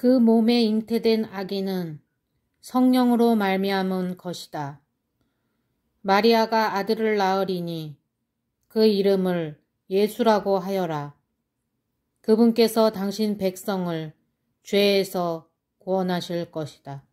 그 몸에 잉태된 아기는 성령으로 말미암은 것이다. 마리아가 아들을 낳으리니 그 이름을 예수라고 하여라. 그분께서 당신 백성을 죄에서 구원하실 것이다.